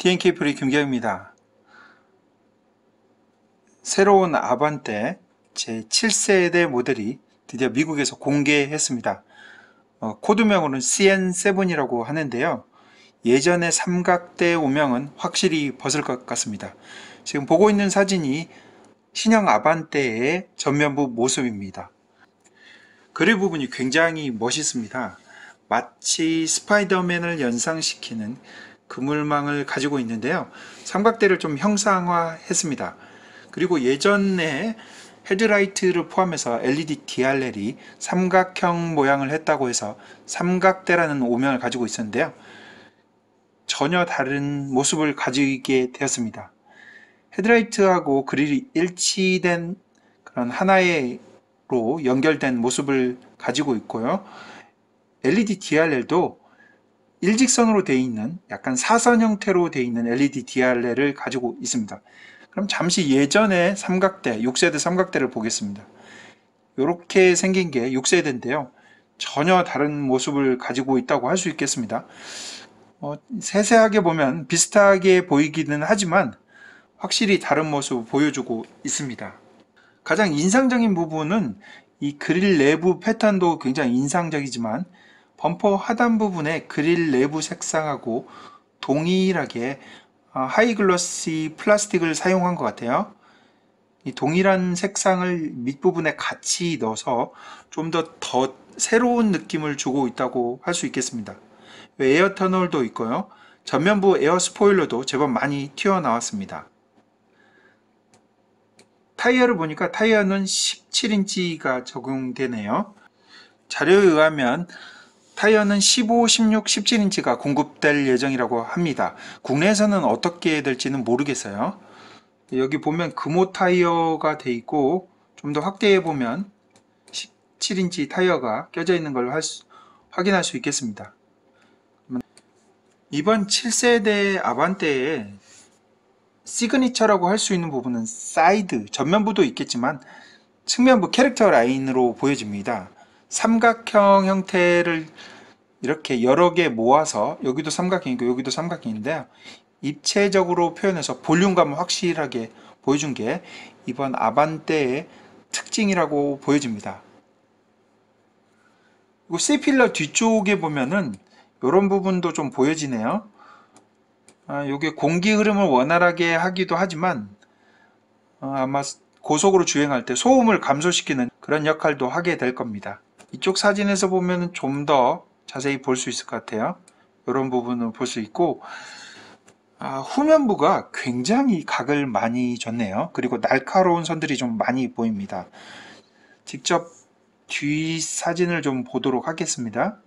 t n k 프리 김경입니다. 새로운 아반떼 제7세대 모델이 드디어 미국에서 공개했습니다. 어, 코드명으로는 CN7이라고 하는데요. 예전의 삼각대 오명은 확실히 벗을 것 같습니다. 지금 보고 있는 사진이 신형 아반떼의 전면부 모습입니다. 그릴 부분이 굉장히 멋있습니다. 마치 스파이더맨을 연상시키는 그물망을 가지고 있는데요. 삼각대를 좀 형상화했습니다. 그리고 예전에 헤드라이트를 포함해서 LED DRL이 삼각형 모양을 했다고 해서 삼각대라는 오명을 가지고 있었는데요. 전혀 다른 모습을 가지게 되었습니다. 헤드라이트하고 그릴이 일치된 그런 하나의로 연결된 모습을 가지고 있고요. LED DRL도 일직선으로 되어 있는 약간 사선 형태로 되어 있는 LED DRL을 가지고 있습니다. 그럼 잠시 예전에 삼각대, 6세대 삼각대를 보겠습니다. 이렇게 생긴 게 6세대인데요. 전혀 다른 모습을 가지고 있다고 할 수 있겠습니다. 어, 세세하게 보면 비슷하게 보이기는 하지만 확실히 다른 모습을 보여주고 있습니다. 가장 인상적인 부분은 이 그릴 내부 패턴도 굉장히 인상적이지만 범퍼 하단 부분에 그릴 내부 색상하고 동일하게 아, 하이글러시 플라스틱을 사용한 것 같아요. 이 동일한 색상을 밑부분에 같이 넣어서 좀 더 더 새로운 느낌을 주고 있다고 할 수 있겠습니다. 에어 터널도 있고요. 전면부 에어 스포일러도 제법 많이 튀어나왔습니다. 타이어를 보니까 타이어는 17인치가 적용되네요. 자료에 의하면 타이어는 15, 16, 17인치가 공급될 예정이라고 합니다. 국내에서는 어떻게 될지는 모르겠어요. 여기 보면 금호 타이어가 돼 있고 좀 더 확대해 보면 17인치 타이어가 껴져 있는 걸 수, 확인할 수 있겠습니다. 이번 7세대 아반떼의 시그니처라고 할 수 있는 부분은 사이드, 전면부도 있겠지만 측면부 캐릭터 라인으로 보여집니다. 삼각형 형태를 이렇게 여러 개 모아서 여기도 삼각형이고 여기도 삼각형인데요. 입체적으로 표현해서 볼륨감을 확실하게 보여준 게 이번 아반떼의 특징이라고 보여집니다. 그리고 C필러 뒤쪽에 보면은 이런 부분도 좀 보여지네요. 아, 이게 공기 흐름을 원활하게 하기도 하지만 어, 아마 고속으로 주행할 때 소음을 감소시키는 그런 역할도 하게 될 겁니다. 이쪽 사진에서 보면 좀 더 자세히 볼 수 있을 것 같아요. 이런 부분을 볼 수 있고 아, 후면부가 굉장히 각을 많이 줬네요. 그리고 날카로운 선들이 좀 많이 보입니다. 직접 뒤 사진을 좀 보도록 하겠습니다.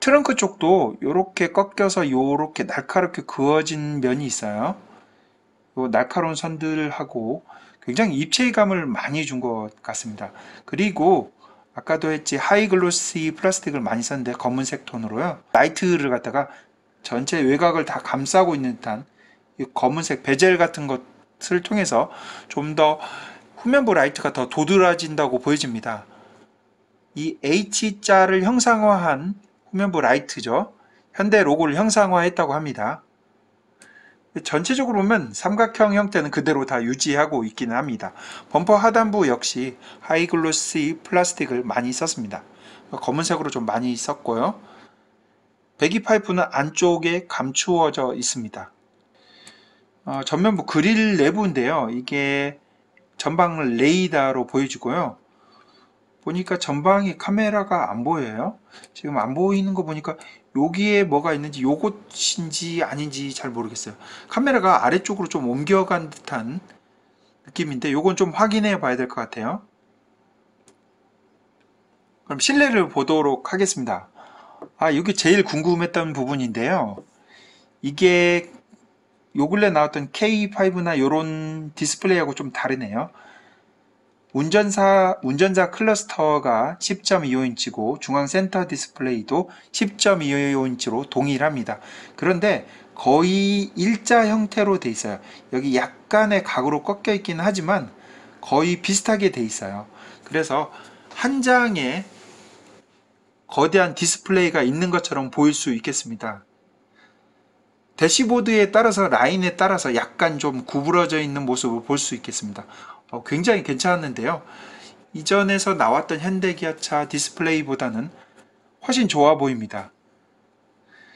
트렁크 쪽도 이렇게 꺾여서 이렇게 날카롭게 그어진 면이 있어요. 날카로운 선들하고 굉장히 입체감을 많이 준 것 같습니다. 그리고 아까도 했지 하이글로시 플라스틱을 많이 썼는데 검은색 톤으로요. 라이트를 갖다가 전체 외곽을 다 감싸고 있는 듯한 검은색 베젤 같은 것을 통해서 좀 더 후면부 라이트가 더 도드라진다고 보여집니다. 이 H자를 형상화한 후면부 라이트죠. 현대 로고를 형상화했다고 합니다. 전체적으로 보면 삼각형 형태는 그대로 다 유지하고 있기는 합니다. 범퍼 하단부 역시 하이글로시 플라스틱을 많이 썼습니다. 검은색으로 좀 많이 썼고요. 배기 파이프는 안쪽에 감추어져 있습니다. 어, 전면부 뭐 그릴 내부인데요. 이게 전방을 레이더로 보여지고요 보니까 전방에 카메라가 안 보여요. 지금 안 보이는 거 보니까 여기에 뭐가 있는지 요것인지 아닌지 잘 모르겠어요. 카메라가 아래쪽으로 좀 옮겨간 듯한 느낌인데 요건 좀 확인해 봐야 될 것 같아요. 그럼 실내를 보도록 하겠습니다. 아, 여기 제일 궁금했던 부분인데요. 이게 요 근래 나왔던 K5나 요런 디스플레이하고 좀 다르네요. 운전사, 운전자 클러스터가 10.25인치고 중앙 센터 디스플레이도 10.25인치로 동일합니다. 그런데 거의 일자 형태로 돼 있어요. 여기 약간의 각으로 꺾여 있긴 하지만 거의 비슷하게 돼 있어요. 그래서 한 장에 거대한 디스플레이가 있는 것처럼 보일 수 있겠습니다. 대시보드에 따라서 라인에 따라서 약간 좀 구부러져 있는 모습을 볼 수 있겠습니다. 어, 굉장히 괜찮았는데요. 이전에서 나왔던 현대기아차 디스플레이보다는 훨씬 좋아 보입니다.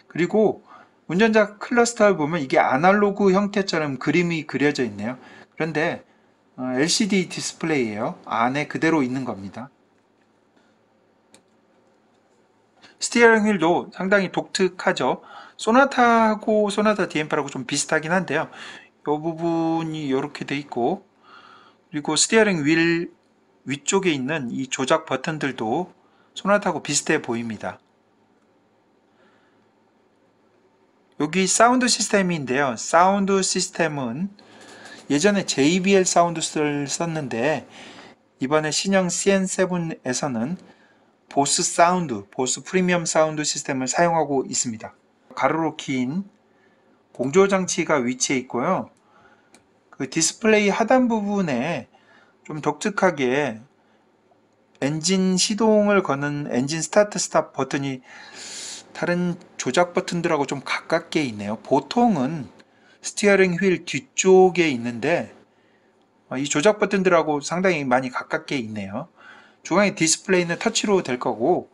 그리고 운전자 클러스터를 보면 이게 아날로그 형태처럼 그림이 그려져 있네요. 그런데 LCD 어, 디스플레이예요. 안에 그대로 있는 겁니다. 스티어링 휠도 상당히 독특하죠. 소나타하고 소나타 DM8하고 좀 비슷하긴 한데요. 이 부분이 이렇게 돼 있고 그리고 스티어링 윌 위쪽에 있는 이 조작 버튼들도 소나타하고 비슷해 보입니다. 여기 사운드 시스템인데요. 사운드 시스템은 예전에 JBL 사운드를 썼는데 이번에 신형 CN7에서는 보스 사운드, 보스 프리미엄 사운드 시스템을 사용하고 있습니다. 가로로 긴 공조 장치가 위치해 있고요. 그 디스플레이 하단 부분에 좀 독특하게 엔진 시동을 거는 엔진 스타트 스탑 버튼이 다른 조작 버튼들하고 좀 가깝게 있네요. 보통은 스티어링 휠 뒤쪽에 있는데 어, 이 조작 버튼들하고 상당히 많이 가깝게 있네요. 중앙에 디스플레이는 터치로 될 거고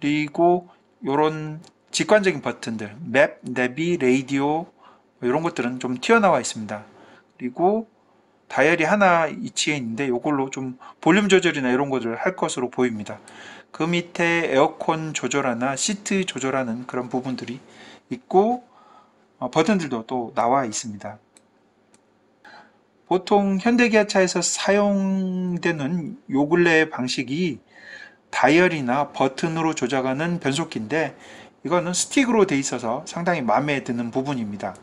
그리고 이런 직관적인 버튼들 맵, 내비, 레이디오 이런 뭐 것들은 좀 튀어나와 있습니다. 그리고 다이어리 하나 위치에 있는데 이걸로 좀 볼륨 조절이나 이런 것을 할 것으로 보입니다. 그 밑에 에어컨 조절하나 시트 조절하는 그런 부분들이 있고 어, 버튼들도 또 나와 있습니다. 보통 현대기아차에서 사용되는 요 근래 방식이 다이얼이나 버튼으로 조작하는 변속기인데 이거는 스틱으로 돼 있어서 상당히 마음에 드는 부분입니다.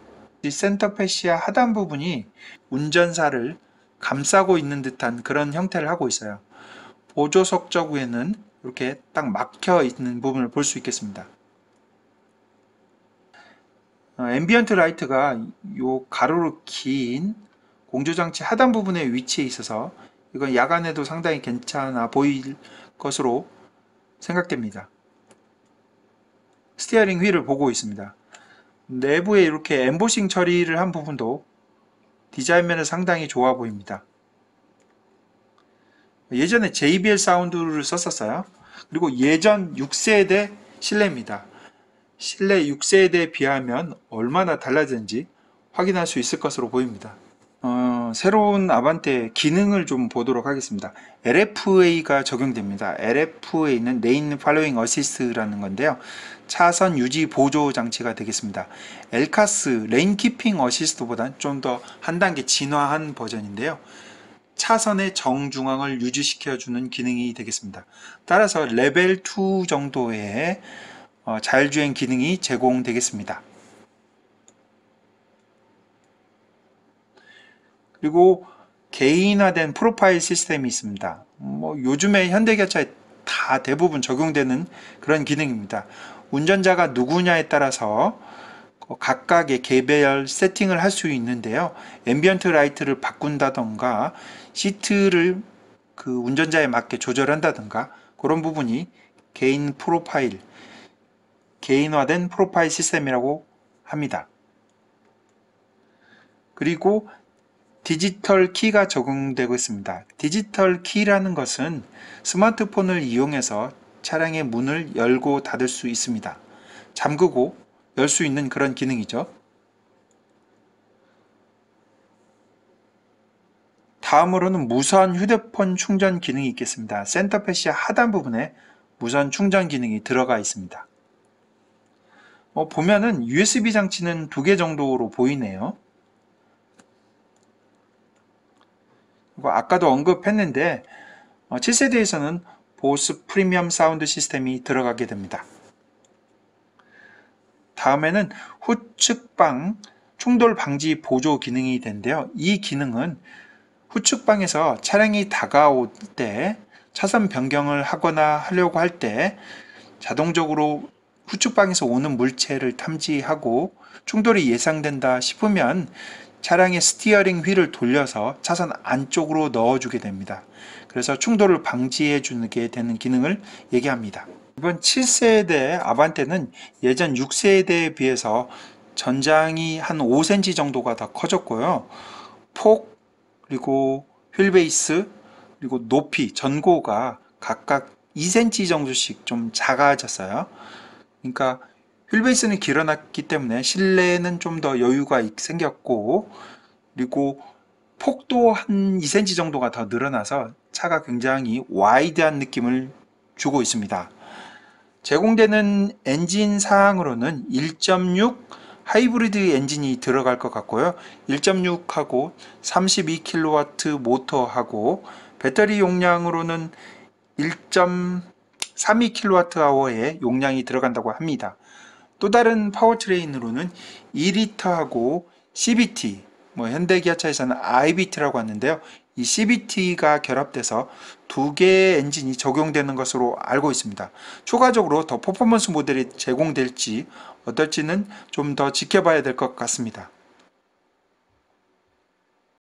이 센터페시아 하단 부분이 운전사를 감싸고 있는 듯한 그런 형태를 하고 있어요. 보조석 쪽에는 이렇게 딱 막혀 있는 부분을 볼 수 있겠습니다. 어, 앰비언트 라이트가 이 가로로 긴 공조장치 하단 부분에위치해 있어서 이건 야간에도 상당히 괜찮아 보일 것으로 생각됩니다. 스티어링 휠을 보고 있습니다. 내부에 이렇게 엠보싱 처리를 한 부분도 디자인면에 상당히 좋아 보입니다. 예전에 JBL 사운드를 썼었어요. 그리고 예전 6세대 실내입니다. 실내 6세대에 비하면 얼마나 달라졌는지 확인할 수 있을 것으로 보입니다. 새로운 아반떼의 기능을 좀 보도록 하겠습니다. LFA가 적용됩니다. LFA는 레인 팔로잉 어시스트라는 건데요. 차선 유지 보조 장치가 되겠습니다. 엘카스 레인 키핑 어시스트보단좀 더 한 단계 진화한 버전인데요. 차선의 정중앙을 유지시켜주는 기능이 되겠습니다. 따라서 레벨 2 정도의 어, 자율주행 기능이 제공되겠습니다. 그리고 개인화된 프로파일 시스템이 있습니다. 뭐 요즘에 현대기아차에 다 대부분 적용되는 그런 기능입니다. 운전자가 누구냐에 따라서 각각의 개별 세팅을 할 수 있는데요. 앰비언트 라이트를 바꾼다던가 시트를 그 운전자에 맞게 조절한다던가 그런 부분이 개인 프로파일, 개인화된 프로파일 시스템이라고 합니다. 그리고 디지털 키가 적용되고 있습니다. 디지털 키라는 것은 스마트폰을 이용해서 차량의 문을 열고 닫을 수 있습니다. 잠그고 열 수 있는 그런 기능이죠. 다음으로는 무선 휴대폰 충전 기능이 있겠습니다. 센터페시 하단 부분에 무선 충전 기능이 들어가 있습니다. 어, 보면은 USB 장치는 두 개 정도로 보이네요. 아까도 언급했는데 7세대에서는 어, 보스 프리미엄 사운드 시스템이 들어가게 됩니다. 다음에는 후측방 충돌 방지 보조 기능이 된대요이 기능은 후측방에서 차량이 다가올 때 차선 변경을 하거나 하려고 할 때 자동적으로 후측방에서 오는 물체를 탐지하고 충돌이 예상된다 싶으면 차량의 스티어링 휠을 돌려서 차선 안쪽으로 넣어주게 됩니다. 그래서 충돌을 방지해 주게 되는 기능을 얘기합니다. 이번 7세대 아반떼는 예전 6세대에 비해서 전장이 한 5cm 정도가 더 커졌고요. 폭, 그리고 휠베이스, 그리고 높이, 전고가 각각 2cm 정도씩 좀 작아졌어요. 그러니까 휠베이스는 길어났기 때문에 실내는 에좀더 여유가 생겼고 그리고 폭도 한 2cm 정도가 더 늘어나서 차가 굉장히 와이드한 느낌을 주고 있습니다. 제공되는 엔진 사항으로는 1.6 하이브리드 엔진이 들어갈 것 같고요. 1.6하고 32kW 모터하고 배터리 용량으로는 1.32kWh의 용량이 들어간다고 합니다. 또 다른 파워트레인으로는 2리터하고 CBT, 뭐 현대기아차에서는 IBT라고 하는데요. 이 CBT가 결합돼서 두 개의 엔진이 적용되는 것으로 알고 있습니다. 추가적으로 더 퍼포먼스 모델이 제공될지 어떨지는 좀 더 지켜봐야 될 것 같습니다.